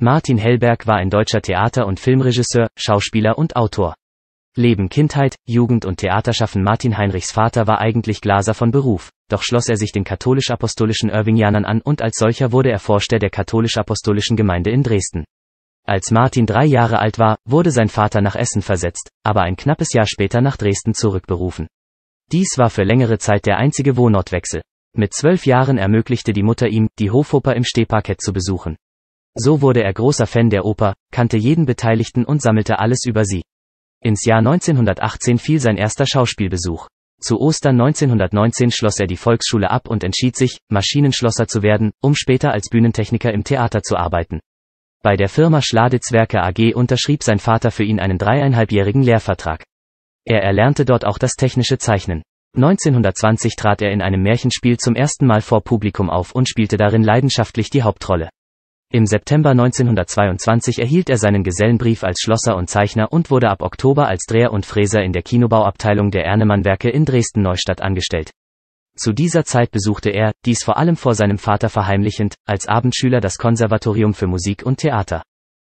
Martin Hellberg war ein deutscher Theater- und Filmregisseur, Schauspieler und Autor. Leben Kindheit, Jugend und Theaterschaffen Martin Heinrichs Vater war eigentlich Glaser von Beruf, doch schloss er sich den katholisch-apostolischen Irvingianern an und als solcher wurde er Vorsteher der katholisch-apostolischen Gemeinde in Dresden. Als Martin drei Jahre alt war, wurde sein Vater nach Essen versetzt, aber ein knappes Jahr später nach Dresden zurückberufen. Dies war für längere Zeit der einzige Wohnortwechsel. Mit zwölf Jahren ermöglichte die Mutter ihm, die Hofoper im Stehparkett zu besuchen. So wurde er großer Fan der Oper, kannte jeden Beteiligten und sammelte alles über sie. Ins Jahr 1918 fiel sein erster Schauspielbesuch. Zu Ostern 1919 schloss er die Volksschule ab und entschied sich, Maschinenschlosser zu werden, um später als Bühnentechniker im Theater zu arbeiten. Bei der Firma Schladitzwerke AG unterschrieb sein Vater für ihn einen dreieinhalbjährigen Lehrvertrag. Er erlernte dort auch das technische Zeichnen. 1920 trat er in einem Märchenspiel zum ersten Mal vor Publikum auf und spielte darin leidenschaftlich die Hauptrolle. Im September 1922 erhielt er seinen Gesellenbrief als Schlosser und Zeichner und wurde ab Oktober als Dreher und Fräser in der Kinobauabteilung der Ernemann-Werke in Dresden-Neustadt angestellt. Zu dieser Zeit besuchte er, dies vor allem vor seinem Vater verheimlichend, als Abendschüler das Konservatorium für Musik und Theater.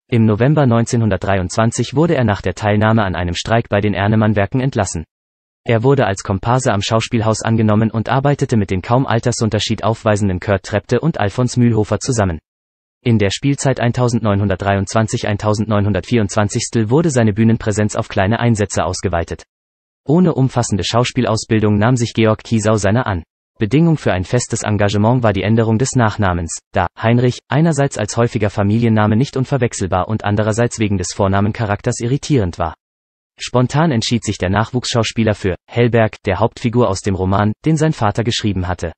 Im November 1923 wurde er nach der Teilnahme an einem Streik bei den Ernemann-Werken entlassen. Er wurde als Komparse am Schauspielhaus angenommen und arbeitete mit den kaum Altersunterschied aufweisenden Kurt Trepte und Alfons Mühlhofer zusammen. In der Spielzeit 1923-1924 wurde seine Bühnenpräsenz auf kleine Einsätze ausgeweitet. Ohne umfassende Schauspielausbildung nahm sich Georg Kiesau seiner an. Bedingung für ein festes Engagement war die Änderung des Nachnamens, da Heinrich einerseits als häufiger Familienname nicht unverwechselbar und andererseits wegen des Vornamencharakters irritierend war. Spontan entschied sich der Nachwuchsschauspieler für Hellberg, der Hauptfigur aus dem Roman, den sein Vater geschrieben hatte.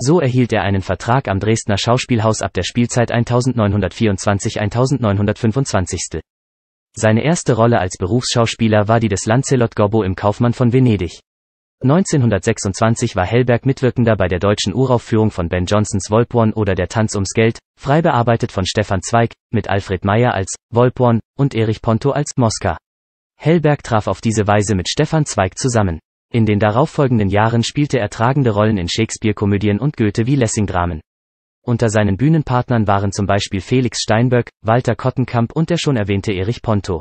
So erhielt er einen Vertrag am Dresdner Schauspielhaus ab der Spielzeit 1924-1925. Seine erste Rolle als Berufsschauspieler war die des Lancelot Gobbo im Kaufmann von Venedig. 1926 war Hellberg Mitwirkender bei der deutschen Uraufführung von Ben Johnsons Wolporn oder Der Tanz ums Geld, frei bearbeitet von Stefan Zweig, mit Alfred Meyer als Wolporn und Erich Ponto als Mosca. Hellberg traf auf diese Weise mit Stefan Zweig zusammen. In den darauffolgenden Jahren spielte er tragende Rollen in Shakespeare-Komödien und Goethe wie Lessing-Dramen. Unter seinen Bühnenpartnern waren zum Beispiel Felix Steinböck, Walter Kottenkamp und der schon erwähnte Erich Ponto.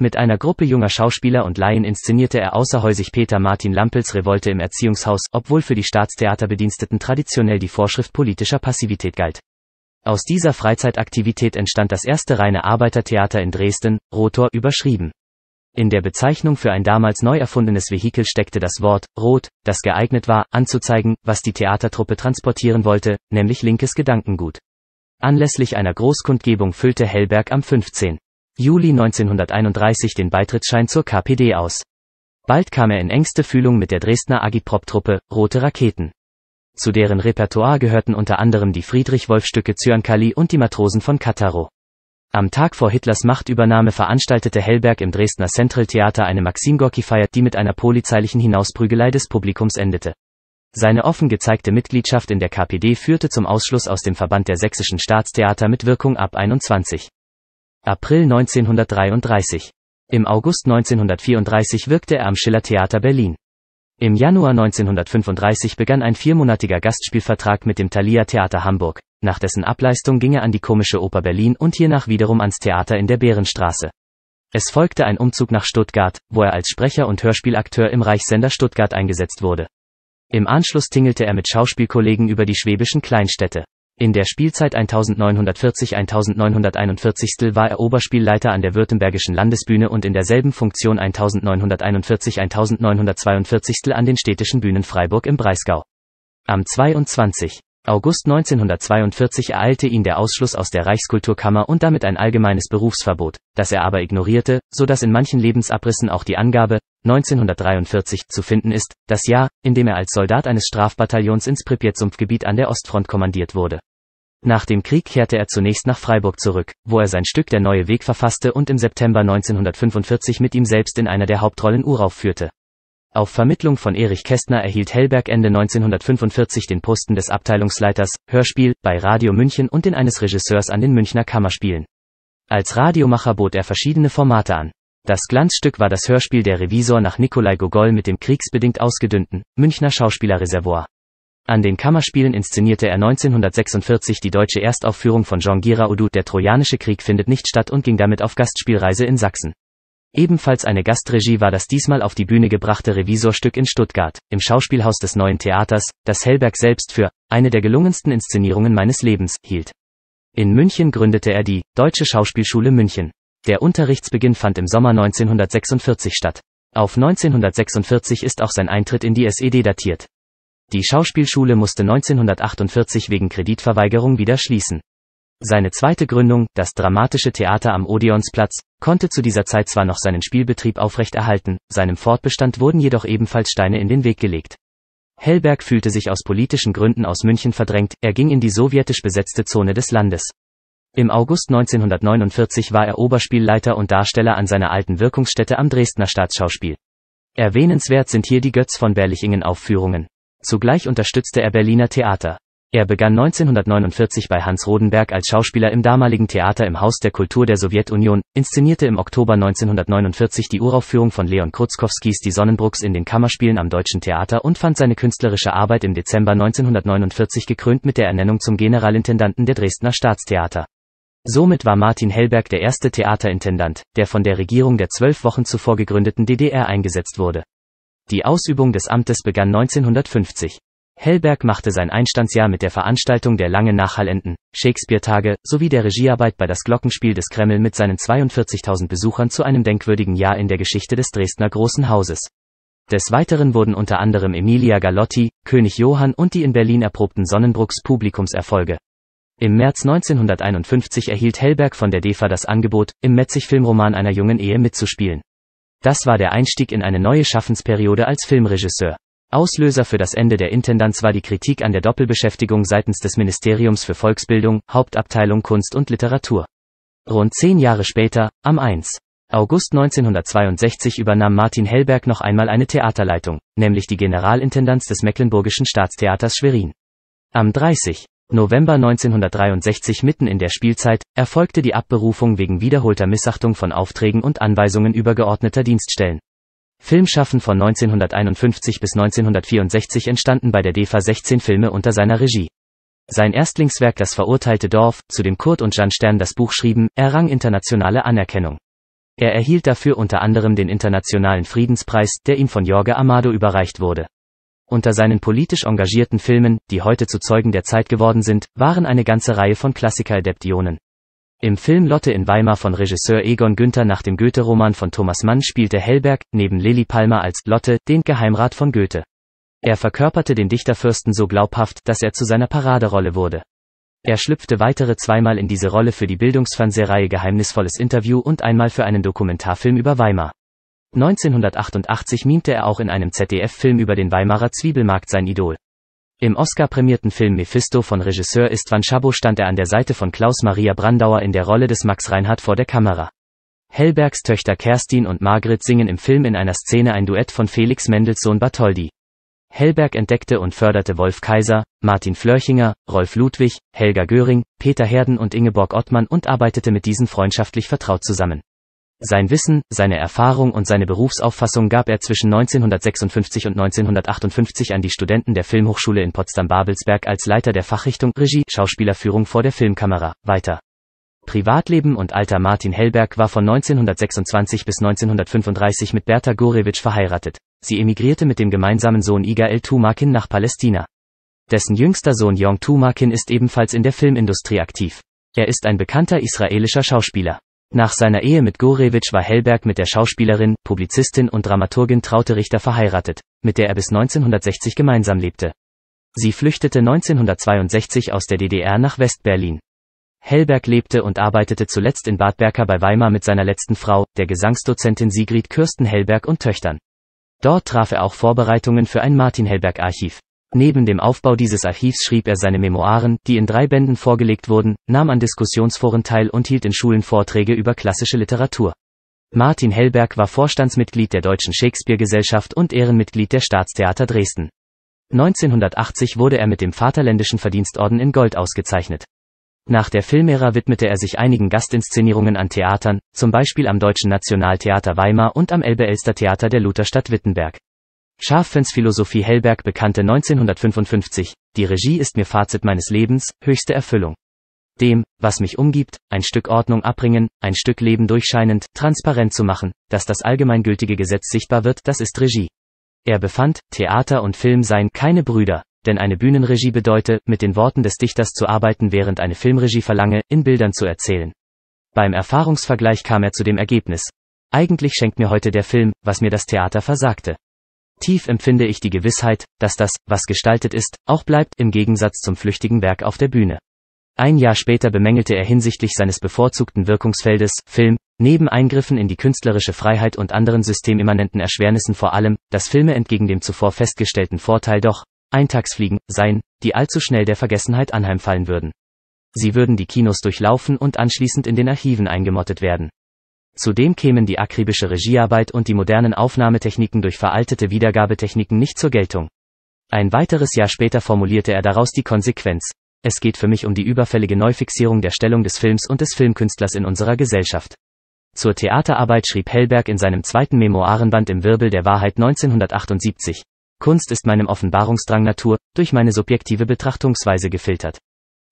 Mit einer Gruppe junger Schauspieler und Laien inszenierte er außerhäusig Peter Martin Lampels Revolte im Erziehungshaus, obwohl für die Staatstheaterbediensteten traditionell die Vorschrift politischer Passivität galt. Aus dieser Freizeitaktivität entstand das erste reine Arbeitertheater in Dresden, Rotor überschrieben. In der Bezeichnung für ein damals neu erfundenes Vehikel steckte das Wort rot, das geeignet war, anzuzeigen, was die Theatertruppe transportieren wollte, nämlich linkes Gedankengut. Anlässlich einer Großkundgebung füllte Hellberg am 15. Juli 1931 den Beitrittsschein zur KPD aus. Bald kam er in engste Fühlung mit der Dresdner Agiprop-Truppe Rote Raketen. Zu deren Repertoire gehörten unter anderem die Friedrich-Wolf-Stücke Zyankali und die Matrosen von Kataro. Am Tag vor Hitlers Machtübernahme veranstaltete Hellberg im Dresdner Central-Theater eine Maxim Gorki-Feier, die mit einer polizeilichen Hinausprügelei des Publikums endete. Seine offen gezeigte Mitgliedschaft in der KPD führte zum Ausschluss aus dem Verband der sächsischen Staatstheater mit Wirkung ab 21. April 1933. Im August 1934 wirkte er am Schiller Theater Berlin. Im Januar 1935 begann ein viermonatiger Gastspielvertrag mit dem Thalia Theater Hamburg nach dessen Ableistung ging er an die Komische Oper Berlin und hiernach wiederum ans Theater in der Bärenstraße. Es folgte ein Umzug nach Stuttgart, wo er als Sprecher und Hörspielakteur im Reichssender Stuttgart eingesetzt wurde. Im Anschluss tingelte er mit Schauspielkollegen über die schwäbischen Kleinstädte. In der Spielzeit 1940-1941 war er Oberspielleiter an der Württembergischen Landesbühne und in derselben Funktion 1941-1942 an den städtischen Bühnen Freiburg im Breisgau. Am 22. August 1942 ereilte ihn der Ausschluss aus der Reichskulturkammer und damit ein allgemeines Berufsverbot, das er aber ignorierte, so dass in manchen Lebensabrissen auch die Angabe 1943 zu finden ist, das Jahr, in dem er als Soldat eines Strafbataillons ins Pripyat-Sumpfgebiet an der Ostfront kommandiert wurde. Nach dem Krieg kehrte er zunächst nach Freiburg zurück, wo er sein Stück Der neue Weg verfasste und im September 1945 mit ihm selbst in einer der Hauptrollen Urauf führte. Auf Vermittlung von Erich Kästner erhielt Hellberg Ende 1945 den Posten des Abteilungsleiters Hörspiel bei Radio München und den eines Regisseurs an den Münchner Kammerspielen. Als Radiomacher bot er verschiedene Formate an. Das Glanzstück war das Hörspiel Der Revisor nach Nikolai Gogol mit dem kriegsbedingt ausgedünnten Münchner Schauspielerreservoir. An den Kammerspielen inszenierte er 1946 die deutsche Erstaufführung von Jean Giraudoux Der Trojanische Krieg findet nicht statt und ging damit auf Gastspielreise in Sachsen. Ebenfalls eine Gastregie war das diesmal auf die Bühne gebrachte Revisorstück in Stuttgart, im Schauspielhaus des Neuen Theaters, das Hellberg selbst für eine der gelungensten Inszenierungen meines Lebens hielt. In München gründete er die Deutsche Schauspielschule München. Der Unterrichtsbeginn fand im Sommer 1946 statt. Auf 1946 ist auch sein Eintritt in die SED datiert. Die Schauspielschule musste 1948 wegen Kreditverweigerung wieder schließen. Seine zweite Gründung, das Dramatische Theater am Odeonsplatz, konnte zu dieser Zeit zwar noch seinen Spielbetrieb aufrechterhalten, seinem Fortbestand wurden jedoch ebenfalls Steine in den Weg gelegt. Hellberg fühlte sich aus politischen Gründen aus München verdrängt, er ging in die sowjetisch besetzte Zone des Landes. Im August 1949 war er Oberspielleiter und Darsteller an seiner alten Wirkungsstätte am Dresdner Staatsschauspiel. Erwähnenswert sind hier die Götz von Berlichingen Aufführungen. Zugleich unterstützte er Berliner Theater. Er begann 1949 bei Hans Rodenberg als Schauspieler im damaligen Theater im Haus der Kultur der Sowjetunion, inszenierte im Oktober 1949 die Uraufführung von Leon Krutzkowskis Die Sonnenbrucks in den Kammerspielen am Deutschen Theater und fand seine künstlerische Arbeit im Dezember 1949 gekrönt mit der Ernennung zum Generalintendanten der Dresdner Staatstheater. Somit war Martin Hellberg der erste Theaterintendant, der von der Regierung der zwölf Wochen zuvor gegründeten DDR eingesetzt wurde. Die Ausübung des Amtes begann 1950. Hellberg machte sein Einstandsjahr mit der Veranstaltung der lange nachhallenden Shakespeare-Tage sowie der Regiearbeit bei Das Glockenspiel des Kreml mit seinen 42.000 Besuchern zu einem denkwürdigen Jahr in der Geschichte des Dresdner Großen Hauses. Des Weiteren wurden unter anderem Emilia Galotti, König Johann und die in Berlin erprobten Sonnenbrucks Publikumserfolge. Im März 1951 erhielt Hellberg von der DEFA das Angebot, im Metzig-Filmroman einer jungen Ehe mitzuspielen. Das war der Einstieg in eine neue Schaffensperiode als Filmregisseur. Auslöser für das Ende der Intendanz war die Kritik an der Doppelbeschäftigung seitens des Ministeriums für Volksbildung, Hauptabteilung Kunst und Literatur. Rund zehn Jahre später, am 1. August 1962 übernahm Martin Hellberg noch einmal eine Theaterleitung, nämlich die Generalintendanz des Mecklenburgischen Staatstheaters Schwerin. Am 30. November 1963 mitten in der Spielzeit, erfolgte die Abberufung wegen wiederholter Missachtung von Aufträgen und Anweisungen übergeordneter Dienststellen. Filmschaffen von 1951 bis 1964 entstanden bei der DEFA 16 Filme unter seiner Regie. Sein Erstlingswerk Das verurteilte Dorf, zu dem Kurt und Jan Stern das Buch schrieben, errang internationale Anerkennung. Er erhielt dafür unter anderem den Internationalen Friedenspreis, der ihm von Jorge Amado überreicht wurde. Unter seinen politisch engagierten Filmen, die heute zu Zeugen der Zeit geworden sind, waren eine ganze Reihe von Klassikeradaptionen. Im Film Lotte in Weimar von Regisseur Egon Günther nach dem Goethe-Roman von Thomas Mann spielte Hellberg, neben Lilli Palmer als Lotte, den Geheimrat von Goethe. Er verkörperte den Dichterfürsten so glaubhaft, dass er zu seiner Paraderolle wurde. Er schlüpfte weitere zweimal in diese Rolle für die Bildungsfernsehreihe Geheimnisvolles Interview und einmal für einen Dokumentarfilm über Weimar. 1988 mimte er auch in einem ZDF-Film über den Weimarer Zwiebelmarkt sein Idol. Im Oscar-prämierten Film Mephisto von Regisseur Istvan Schabo stand er an der Seite von Klaus-Maria Brandauer in der Rolle des Max Reinhardt vor der Kamera. Hellbergs Töchter Kerstin und Margret singen im Film in einer Szene ein Duett von Felix Mendelssohn Bartholdy. Hellberg entdeckte und förderte Wolf Kaiser, Martin Flörchinger, Rolf Ludwig, Helga Göring, Peter Herden und Ingeborg Ottmann und arbeitete mit diesen freundschaftlich vertraut zusammen. Sein Wissen, seine Erfahrung und seine Berufsauffassung gab er zwischen 1956 und 1958 an die Studenten der Filmhochschule in Potsdam-Babelsberg als Leiter der Fachrichtung Regie Schauspielerführung vor der Filmkamera weiter. Privatleben und alter Martin Hellberg war von 1926 bis 1935 mit Berta Gorewitsch verheiratet. Sie emigrierte mit dem gemeinsamen Sohn Iga El Tumakin nach Palästina. Dessen jüngster Sohn Yong Tumakin ist ebenfalls in der Filmindustrie aktiv. Er ist ein bekannter israelischer Schauspieler. Nach seiner Ehe mit Gorewitsch war Hellberg mit der Schauspielerin, Publizistin und Dramaturgin Traute Richter verheiratet, mit der er bis 1960 gemeinsam lebte. Sie flüchtete 1962 aus der DDR nach Westberlin. Hellberg lebte und arbeitete zuletzt in Bad Berka bei Weimar mit seiner letzten Frau, der Gesangsdozentin Sigrid Kürsten Hellberg und Töchtern. Dort traf er auch Vorbereitungen für ein Martin Hellberg Archiv. Neben dem Aufbau dieses Archivs schrieb er seine Memoiren, die in drei Bänden vorgelegt wurden, nahm an Diskussionsforen teil und hielt in Schulen Vorträge über klassische Literatur. Martin Hellberg war Vorstandsmitglied der Deutschen Shakespeare-Gesellschaft und Ehrenmitglied der Staatstheater Dresden. 1980 wurde er mit dem Vaterländischen Verdienstorden in Gold ausgezeichnet. Nach der Filmära widmete er sich einigen Gastinszenierungen an Theatern, zum Beispiel am Deutschen Nationaltheater Weimar und am Elbe-Elster-Theater der Lutherstadt Wittenberg. Scharfensphilosophie Hellberg bekannte 1955, die Regie ist mir Fazit meines Lebens, höchste Erfüllung. Dem, was mich umgibt, ein Stück Ordnung abbringen, ein Stück Leben durchscheinend, transparent zu machen, dass das allgemeingültige Gesetz sichtbar wird, das ist Regie. Er befand, Theater und Film seien keine Brüder, denn eine Bühnenregie bedeute, mit den Worten des Dichters zu arbeiten, während eine Filmregie verlange, in Bildern zu erzählen. Beim Erfahrungsvergleich kam er zu dem Ergebnis. Eigentlich schenkt mir heute der Film, was mir das Theater versagte. Tief empfinde ich die Gewissheit, dass das, was gestaltet ist, auch bleibt, im Gegensatz zum flüchtigen Werk auf der Bühne. Ein Jahr später bemängelte er hinsichtlich seines bevorzugten Wirkungsfeldes, Film, neben Eingriffen in die künstlerische Freiheit und anderen systemimmanenten Erschwernissen vor allem, dass Filme entgegen dem zuvor festgestellten Vorteil doch, Eintagsfliegen, seien, die allzu schnell der Vergessenheit anheimfallen würden. Sie würden die Kinos durchlaufen und anschließend in den Archiven eingemottet werden. Zudem kämen die akribische Regiearbeit und die modernen Aufnahmetechniken durch veraltete Wiedergabetechniken nicht zur Geltung. Ein weiteres Jahr später formulierte er daraus die Konsequenz. Es geht für mich um die überfällige Neufixierung der Stellung des Films und des Filmkünstlers in unserer Gesellschaft. Zur Theaterarbeit schrieb Hellberg in seinem zweiten Memoirenband im Wirbel der Wahrheit 1978. Kunst ist meinem Offenbarungsdrang Natur, durch meine subjektive Betrachtungsweise gefiltert.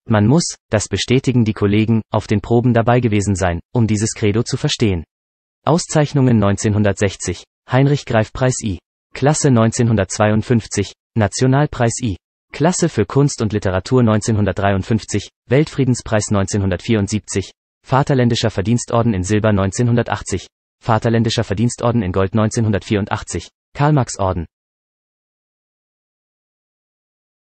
Man muss, das bestätigen die Kollegen, auf den Proben dabei gewesen sein, um dieses Credo zu verstehen. Auszeichnungen 1960, Heinrich Greifpreis I. Klasse 1952, Nationalpreis I. Klasse für Kunst und Literatur 1953, Weltfriedenspreis 1974, Vaterländischer Verdienstorden in Silber 1980, Vaterländischer Verdienstorden in Gold 1984, Karl-Marx-Orden,